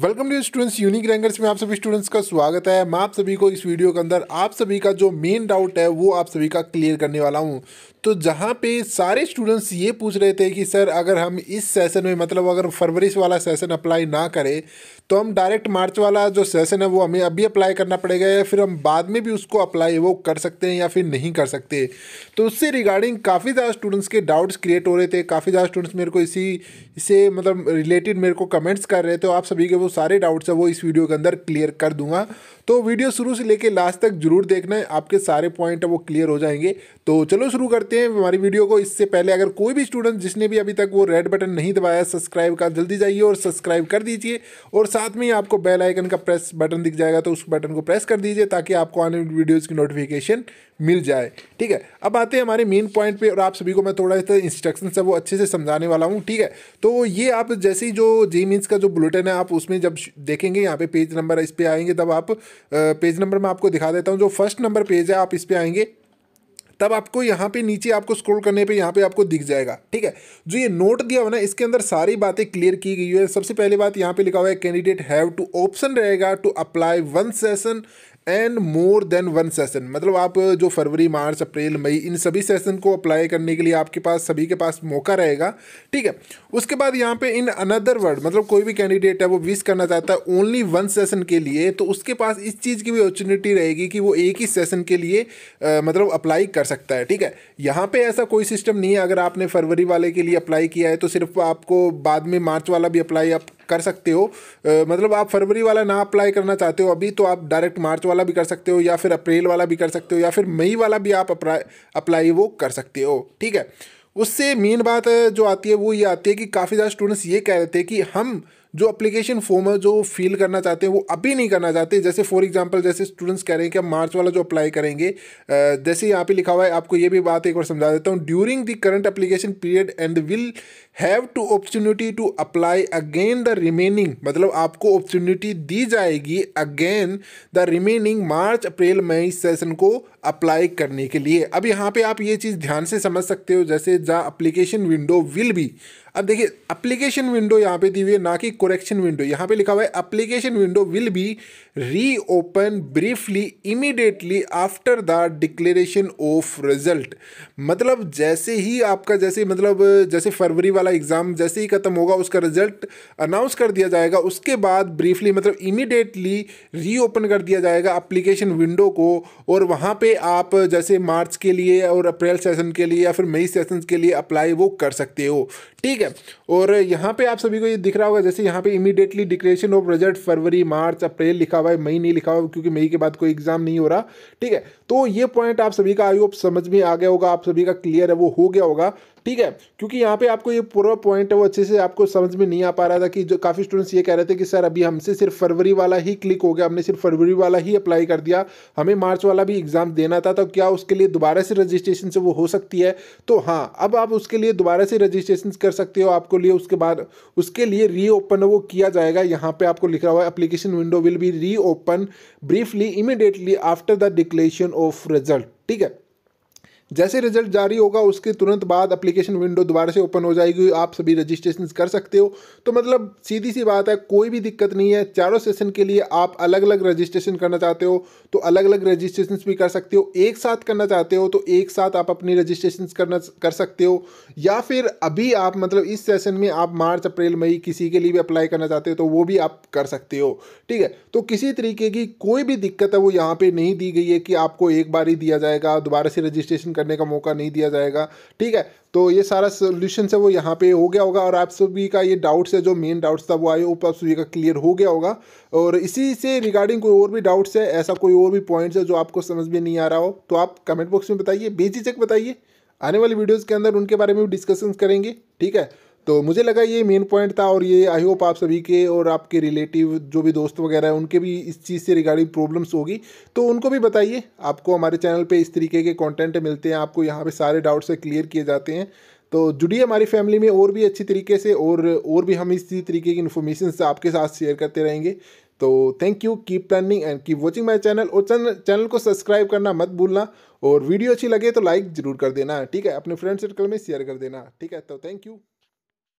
welcome to students unique rangers में आप सभी स्टूडेंट्स का स्वागत है मैं आप सभी को इस वीडियो के अंदर आप सभी का जो मेन डाउट है वो आप सभी का क्लियर करने वाला हूँ तो जहाँ पे सारे स्टूडेंट्स ये पूछ रहे थे कि सर अगर हम इस सेशन में मतलब अगर फरवरी वाला सेशन अप्लाई ना करें तो हम डायरेक्ट मार्च वाला जो सेशन है वो हमें अभी अप्लाई करना पड़ेगा या फिर हम बाद में भी उसको अप्लाई वो कर सकते हैं या फिर नहीं कर सकते तो उससे रिगार्डिंग काफ़ी ज़्यादा स्टूडेंट्स के डाउट्स क्रिएट हो रहे थे काफ़ी ज़्यादा स्टूडेंट्स मेरे को इसी इसे मतलब रिलेटेड मेरे को कमेंट्स कर रहे थे आप सभी के वो सारे डाउट्स है वो इस वीडियो के अंदर क्लियर कर दूंगा तो वीडियो शुरू से लेकर लास्ट तक जरूर देखना है आपके सारे पॉइंट वो क्लियर हो जाएंगे तो चलो शुरू करते करते हैं हमारी वीडियो को इससे पहले अगर कोई भी स्टूडेंट जिसने भी अभी तक वो रेड बटन नहीं दबाया सब्सक्राइब का जल्दी जाइए और सब्सक्राइब कर दीजिए और साथ में ही आपको बेल आइकन का प्रेस बटन दिख जाएगा तो उस बटन को प्रेस कर दीजिए ताकि आपको आने वाली वीडियोज़ की नोटिफिकेशन मिल जाए ठीक है अब आते हैं हमारे मेन पॉइंट पर और आप सभी को मैं थोड़ा सा इंस्ट्रक्शन है वो अच्छे से समझाने वाला हूँ ठीक है तो ये आप जैसे ही जो जी मीन्स का जो बुलेटिन है आप उसमें जब देखेंगे यहाँ पर पेज नंबर इस पर आएंगे तब आप पेज नंबर मैं आपको दिखा देता हूँ जो फर्स्ट नंबर पेज है आप इस पर आएंगे तब आपको यहाँ पे नीचे आपको स्क्रॉल करने पे यहाँ पे आपको दिख जाएगा ठीक है जो ये नोट दिया हुआ ना इसके अंदर सारी बातें क्लियर की गई है सबसे पहली बात यहाँ पे लिखा हुआ है कैंडिडेट हैव टू ऑप्शन रहेगा to apply one session and more than one session मतलब आप जो फरवरी मार्च अप्रैल मई इन सभी सेशन को अप्लाई करने के लिए आपके पास सभी के पास मौका रहेगा ठीक है उसके बाद यहाँ पे इन अनदर वर्ड मतलब कोई भी कैंडिडेट है वो विश करना चाहता है ओनली वन सेशन के लिए तो उसके पास इस चीज़ की भी अपॉर्चुनिटी रहेगी कि वो एक ही सेशन के लिए आ, मतलब अप्लाई कर सकता है ठीक है यहाँ पर ऐसा कोई सिस्टम नहीं है अगर आपने फरवरी वाले के लिए अप्लाई किया है तो सिर्फ आपको बाद में मार्च वाला भी अप्लाई आप कर सकते हो मतलब आप फरवरी वाला ना अप्लाई करना चाहते हो अभी तो आप डायरेक्ट मार्च वाला भी कर सकते हो या फिर अप्रैल वाला भी कर सकते हो या फिर मई वाला भी आप अप्लाई वो कर सकते हो ठीक है उससे मेन बात जो आती है वो ये आती है कि काफ़ी ज़्यादा स्टूडेंट्स ये कह रहे थे कि हम जो अप्लीकेशन फॉर्म है जो फिल करना चाहते हैं वो अभी नहीं करना चाहते जैसे फॉर एग्जाम्पल जैसे स्टूडेंट्स कह रहे हैं कि हम मार्च वाला जो अप्लाई करेंगे जैसे यहाँ पर लिखा हुआ है आपको ये भी बात एक बार समझा देता हूँ during the current application period and will have two opportunity to apply again the remaining मतलब आपको अपॉर्चुनिटी दी जाएगी again the remaining March April May session को अप्लाई करने के लिए अब यहाँ पे आप ये चीज़ ध्यान से समझ सकते हो जैसे the application window will be अब देखिए अप्लीकेशन विंडो यहाँ पे दी हुई है ना कि कुरेक्शन विंडो यहाँ पे लिखा हुआ है application window will be reopen briefly immediately after the declaration of result मतलब जैसे ही आपका जैसे मतलब जैसे फरवरी वाला एग्ज़ाम जैसे ही ख़त्म होगा उसका रिजल्ट अनाउंस कर दिया जाएगा उसके बाद ब्रीफली मतलब इमीडिएटली री ओपन कर दिया जाएगा अप्लीकेशन विंडो को और वहाँ पर आप जैसे मार्च के लिए और अप्रैल सेशन के लिए या फिर मई सेशन के लिए अप्लाई वो कर सकते हो ठीक है और यहाँ पे आप सभी को ये दिख रहा होगा जैसे यहाँ पे इमीडिएटली डिक्लेरेशन ऑफ रिजल्ट फरवरी मार्च अप्रैल लिखा हुआ है मई नहीं लिखा हुआ क्योंकि मई के बाद कोई एग्जाम नहीं हो रहा ठीक है तो ये पॉइंट आप सभी का आई होप समझ में आ गया होगा आप सभी का क्लियर है वो हो गया होगा ठीक है क्योंकि यहाँ पे आपको ये पूरा पॉइंट है वो अच्छे से आपको समझ में नहीं आ पा रहा था कि जो काफ़ी स्टूडेंट्स ये कह रहे थे कि सर अभी हमसे सिर्फ फरवरी वाला ही क्लिक हो गया हमने सिर्फ फरवरी वाला ही अप्लाई कर दिया हमें मार्च वाला भी एग्ज़ाम देना था तो क्या उसके लिए दोबारा से रजिस्ट्रेशन से वो हो सकती है तो हाँ अब आप उसके लिए दोबारा से रजिस्ट्रेशन कर सकते हो आपको लिए उसके बाद उसके लिए री वो किया जाएगा यहाँ पर आपको रहा हुआ है अप्लीकेशन विंडो विल बी री briefly immediately after the declaration of result ठीक है जैसे रिजल्ट जारी होगा उसके तुरंत बाद एप्लीकेशन विंडो दोबारा से ओपन हो जाएगी आप सभी रजिस्ट्रेशन कर सकते हो तो मतलब सीधी सी बात है कोई भी दिक्कत नहीं है चारों सेशन के लिए आप अलग अलग रजिस्ट्रेशन करना चाहते हो तो अलग अलग रजिस्ट्रेशन भी कर सकते हो एक साथ करना चाहते हो तो एक साथ आप अपनी रजिस्ट्रेशन करना कर सकते हो या फिर अभी आप मतलब इस सेशन में आप मार्च अप्रैल मई किसी के लिए भी अप्लाई करना चाहते हो तो वो भी आप कर सकते हो ठीक है तो किसी तरीके की कोई भी दिक्कत है वो यहाँ पर नहीं दी गई है कि आपको एक बार ही दिया जाएगा दोबारा से रजिस्ट्रेशन करने का मौका नहीं दिया जाएगा ठीक है तो ये सारा सोल्यूशन से वो यहाँ पे हो गया होगा और आप सभी का ये डाउट्स है जो मेन डाउट्स था वो आए वो आप सभी का क्लियर हो गया होगा और इसी से रिगार्डिंग कोई और भी डाउट्स है ऐसा कोई और भी पॉइंट्स है जो आपको समझ में नहीं आ रहा हो तो आप कमेंट बॉक्स में बताइए बेची बताइए आने वाली वीडियोज़ के अंदर उनके बारे में भी डिस्कशन करेंगे ठीक है तो मुझे लगा ये मेन पॉइंट था और ये आई होप आप सभी के और आपके रिलेटिव जो भी दोस्त वगैरह हैं उनके भी इस चीज़ से रिगार्डिंग प्रॉब्लम्स होगी तो उनको भी बताइए आपको हमारे चैनल पे इस तरीके के कंटेंट मिलते हैं आपको यहाँ पे सारे डाउट्स क्लियर किए जाते हैं तो जुड़िए हमारी फैमिली में और भी अच्छी तरीके से और और भी हम इसी तरीके की इन्फॉर्मेशन आपके साथ शेयर करते रहेंगे तो thank you keep planning and keep watching my channel और चैनल को सब्सक्राइब करना मत भूलना और वीडियो अच्छी लगे तो लाइक ज़रूर कर देना ठीक है अपने फ्रेंड सर्कल में शेयर कर देना ठीक है तो थैंक यू